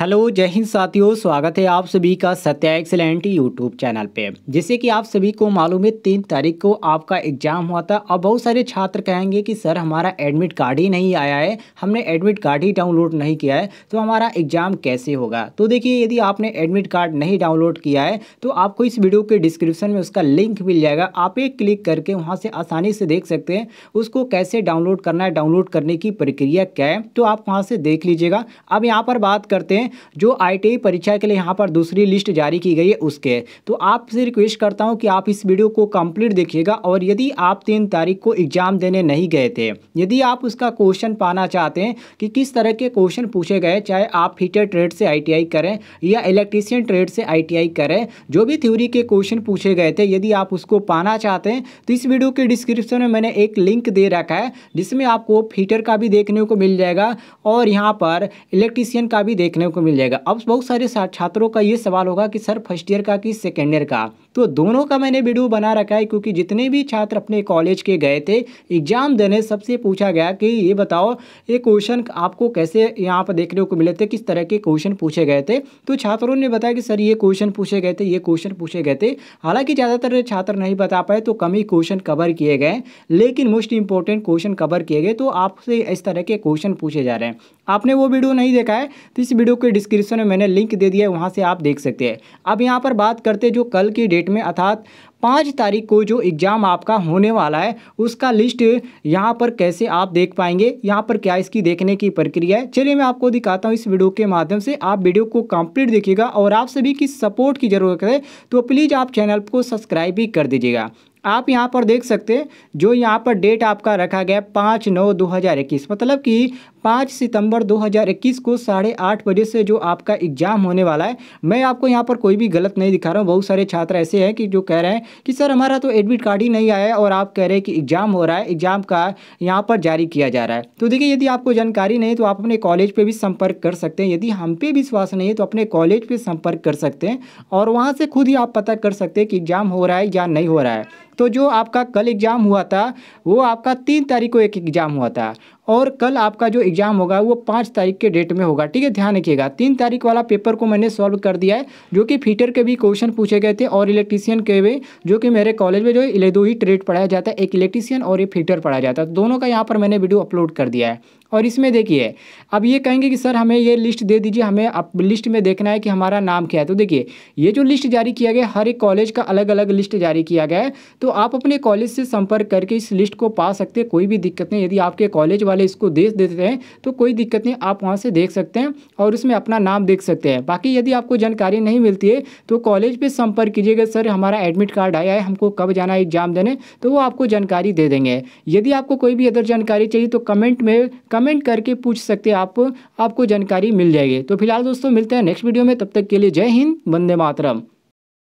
hello जय हिंद साथियों स्वागत है आप सभी का सत्या एक्सलेंट यूट्यूब चैनल पे जैसे कि आप सभी को मालूम है तीन तारीख को आपका एग्जाम हुआ था अब बहुत सारे छात्र कहेंगे कि सर हमारा एडमिट कार्ड ही नहीं आया है हमने एडमिट कार्ड ही डाउनलोड नहीं किया है तो हमारा एग्जाम कैसे होगा तो देखिए यदि आपने एडमिट कार्ड नहीं डाउनलोड किया है तो आपको इस वीडियो के डिस्क्रिप्शन में उसका लिंक मिल जाएगा आप एक क्लिक करके वहाँ से आसानी से देख सकते हैं उसको कैसे डाउनलोड करना है डाउनलोड करने की प्रक्रिया क्या है तो आप वहाँ से देख लीजिएगा अब यहाँ पर बात करते हैं हैं जो आई e परीक्षा के लिए यहाँ पर दूसरी लिस्ट जारी की गई है उसके तो आपसे रिक्वेस्ट करता हूँ कि आप इस वीडियो को कंप्लीट देखिएगा और यदि आप तीन तारीख को एग्ज़ाम देने नहीं गए थे यदि आप उसका क्वेश्चन पाना चाहते हैं कि किस तरह के क्वेश्चन पूछे गए चाहे आप हीटर ट्रेड से आई करें या इलेक्ट्रीशियन ट्रेड से आई करें जो भी थ्योरी के क्वेश्चन पूछे गए थे यदि आप उसको पाना चाहते हैं तो इस वीडियो के डिस्क्रिप्शन में मैंने एक लिंक दे रखा है जिसमें आपको फीटर का भी देखने को मिल जाएगा और यहाँ पर इलेक्ट्रीशियन का भी देखने को मिल जाएगा अब बहुत सारे छात्रों का ये सवाल होगा कि सर फर्स्ट ईयर का कि सेकेंड ईयर का तो दोनों का मैंने वीडियो बना रखा है क्योंकि जितने भी छात्र अपने कॉलेज के गए थे एग्ज़ाम देने सबसे पूछा गया कि ये बताओ ये क्वेश्चन आपको कैसे यहाँ पर देखने को मिले थे किस तरह के क्वेश्चन पूछे गए थे तो छात्रों ने बताया कि सर ये क्वेश्चन पूछे गए थे ये क्वेश्चन पूछे गए थे हालाँकि ज़्यादातर छात्र नहीं बता पाए तो कम ही क्वेश्चन कवर किए गए लेकिन मोस्ट इंपॉर्टेंट क्वेश्चन कवर किए गए तो आपसे इस तरह के क्वेश्चन पूछे जा रहे हैं आपने वो वीडियो नहीं देखा है तो इस वीडियो के डिस्क्रिप्शन में मैंने लिंक दे दिया है वहाँ से आप देख सकते हैं अब यहाँ पर बात करते जो कल की डेट डेट में अर्थात पाँच तारीख को जो एग्ज़ाम आपका होने वाला है उसका लिस्ट यहाँ पर कैसे आप देख पाएंगे यहाँ पर क्या इसकी देखने की प्रक्रिया है चलिए मैं आपको दिखाता हूँ इस वीडियो के माध्यम से आप वीडियो को कंप्लीट देखिएगा और आप सभी की सपोर्ट की ज़रूरत है तो प्लीज़ आप चैनल को सब्सक्राइब भी कर दीजिएगा आप यहाँ पर देख सकते हैं जो यहाँ पर डेट आपका रखा गया पाँच नौ दो हज़ार इक्कीस मतलब कि पाँच सितंबर 2021 को साढ़े आठ बजे से जो आपका एग्ज़ाम होने वाला है मैं आपको यहाँ पर कोई भी गलत नहीं दिखा रहा हूँ बहुत सारे छात्र ऐसे हैं कि जो कह रहे हैं कि सर हमारा तो एडमिट कार्ड ही नहीं आया और आप कह रहे हैं कि एग्ज़ाम हो रहा है एग्ज़ाम का यहाँ पर जारी किया जा रहा है तो देखिए यदि आपको जानकारी नहीं तो आप अपने कॉलेज पर भी संपर्क कर सकते हैं यदि हम पे विश्वास नहीं है तो अपने कॉलेज पर संपर्क कर सकते हैं और वहाँ से खुद ही आप पता कर सकते हैं कि एग्ज़ाम हो रहा है या नहीं हो रहा है तो जो आपका कल एग्ज़ाम हुआ था वो आपका तीन तारीख को एक एग्ज़ाम हुआ था और कल आपका जो एग्ज़ाम होगा वो पाँच तारीख के डेट में होगा ठीक है ध्यान रखिएगा तीन तारीख वाला पेपर को मैंने सॉल्व कर दिया है जो कि फीटर के भी क्वेश्चन पूछे गए थे और इलेक्ट्रीशियन के भी जो कि मेरे कॉलेज में जो है दो ही ट्रेड पढ़ाया जाता है एक इलेक्ट्रीशियन और एक फीटर पढ़ाया जाता है तो दोनों का यहाँ पर मैंने वीडियो अपलोड कर दिया है और इसमें देखिए अब ये कहेंगे कि सर हमें ये लिस्ट दे दीजिए हमें अब लिस्ट में देखना है कि हमारा नाम क्या है तो देखिए ये जो लिस्ट जारी किया गया हर एक कॉलेज का अलग अलग लिस्ट जारी किया गया है तो आप अपने कॉलेज से संपर्क करके इस लिस्ट को पा सकते कोई भी दिक्कत नहीं यदि आपके कॉलेज वाले इसको देख देते हैं तो कोई दिक्कत नहीं आप वहाँ से देख सकते हैं और उसमें अपना नाम देख सकते हैं बाकी यदि आपको जानकारी नहीं मिलती है तो कॉलेज पर संपर्क कीजिएगा सर हमारा एडमिट कार्ड आया है हमको कब जाना है एग्ज़ाम देने तो वो आपको जानकारी दे देंगे यदि आपको कोई भी अदर जानकारी चाहिए तो कमेंट में कमेंट करके पूछ सकते हैं आप आपको जानकारी मिल जाएगी तो फिलहाल दोस्तों मिलते हैं नेक्स्ट वीडियो में तब तक के लिए जय हिंद वंदे मातरम